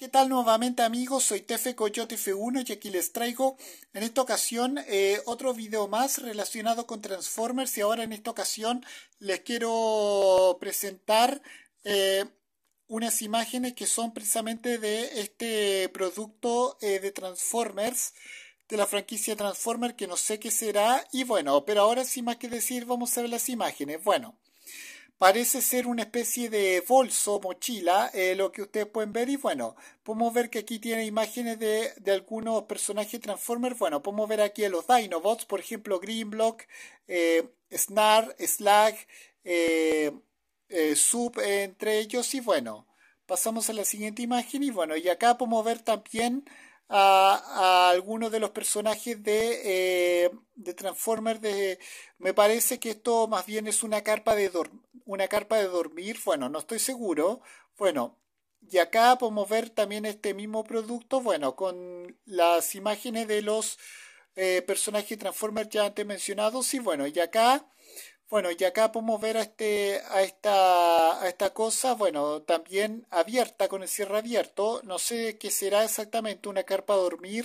¿Qué tal nuevamente amigos? Soy Tefe Coyote F1 y aquí les traigo en esta ocasión eh, otro video más relacionado con Transformers y ahora en esta ocasión les quiero presentar eh, unas imágenes que son precisamente de este producto eh, de Transformers de la franquicia Transformers que no sé qué será y bueno, pero ahora sin más que decir vamos a ver las imágenes. Bueno. Parece ser una especie de bolso, mochila, eh, lo que ustedes pueden ver. Y bueno, podemos ver que aquí tiene imágenes de, algunos personajes Transformers. Bueno, podemos ver aquí los Dinobots, por ejemplo, Greenblock, eh, Snar, Slag, eh, Sub entre ellos. Y bueno, pasamos a la siguiente imagen. Y bueno, y acá podemos ver también a, algunos de los personajes de, eh, de Transformers. De, me parece que esto más bien es una carpa, de una carpa de dormir. Bueno, no estoy seguro. Bueno, y acá podemos ver también este mismo producto, bueno, con las imágenes de los eh, personajes Transformers ya antes mencionados. Y bueno, y acá bueno, y acá podemos ver a, este, a, esta, a esta cosa, bueno, también abierta, con el cierre abierto. No sé qué será exactamente, una carpa a dormir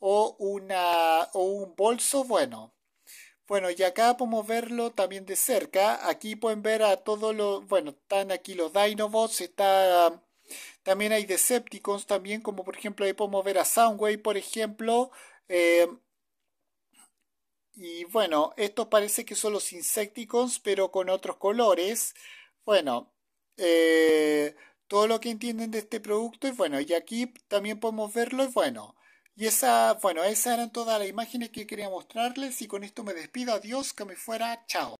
o, una, o un bolso, bueno. Bueno, y acá podemos verlo también de cerca. Aquí pueden ver a todos los, bueno, están aquí los Dinobots, está... También hay Decepticons, también como por ejemplo ahí podemos ver a Soundwave, por ejemplo. Eh, y bueno, estos parece que son los Insecticons, pero con otros colores. Bueno, eh, todo lo que entienden de este producto es bueno. Y aquí también podemos verlo, es bueno. Y esa, bueno, esas eran todas las imágenes que quería mostrarles. Y con esto me despido. Adiós, que me fuera. Chao.